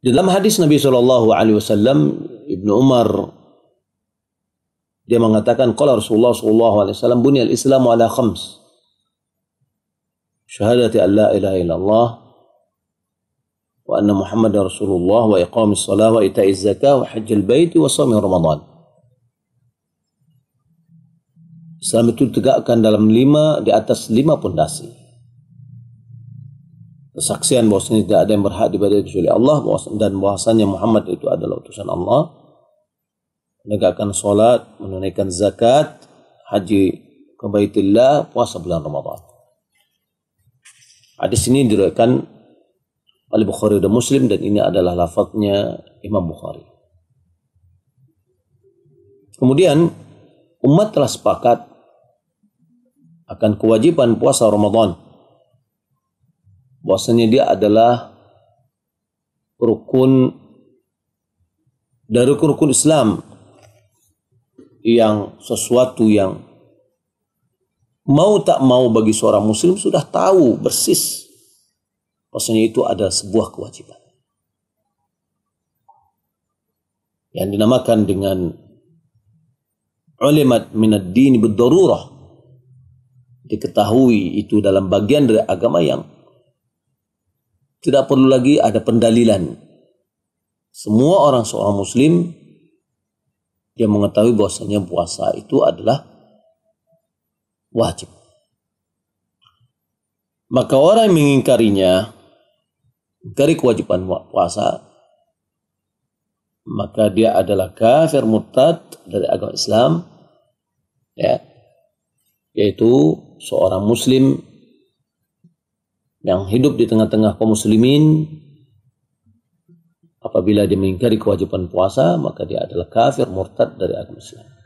dalam hadis Nabi sallallahu alaihi wasallam Ibnu Umar dia mengatakan qala Rasulullah sallallahu alaihi wasallam bunya al-islamu ala khams syahadati an la ilaha illallah wa anna Muhammad Rasulullah wa iqam salah wa ita'iz zakah wa hajj al-bayti wa sawmi ramadhan Islam itu ditegakkan dalam lima, di atas lima pondasi. kesaksian bahwasanya tidak ada yang berhak diibadahi kecuali Allah dan bahwasanya Muhammad itu adalah utusan Allah menegakkan salat menunaikan zakat haji ke Baitillah puasa bulan Ramadan hadis ini diriwayatkan oleh Bukhari dan Muslim dan ini adalah lafaznya Imam Bukhari kemudian umat telah sepakat akan kewajiban puasa Ramadan bahwasanya dia adalah rukun dari rukun-rukun Islam yang sesuatu yang mau tak mau bagi seorang muslim sudah tahu persis bahwasanya itu ada sebuah kewajiban yang dinamakan dengan ulimat minad dini bidarurah diketahui itu dalam bagian dari agama yang tidak perlu lagi ada pendalilan. Semua orang seorang muslim dia mengetahui bahwasanya puasa itu adalah wajib. Maka orang yang mengingkarinya, mengingkari kewajiban puasa, maka dia adalah kafir murtad dari agama Islam, ya, yaitu seorang muslim yang hidup di tengah-tengah kaum muslimin apabila dia mengingkari kewajiban puasa maka dia adalah kafir murtad dari agama Islam.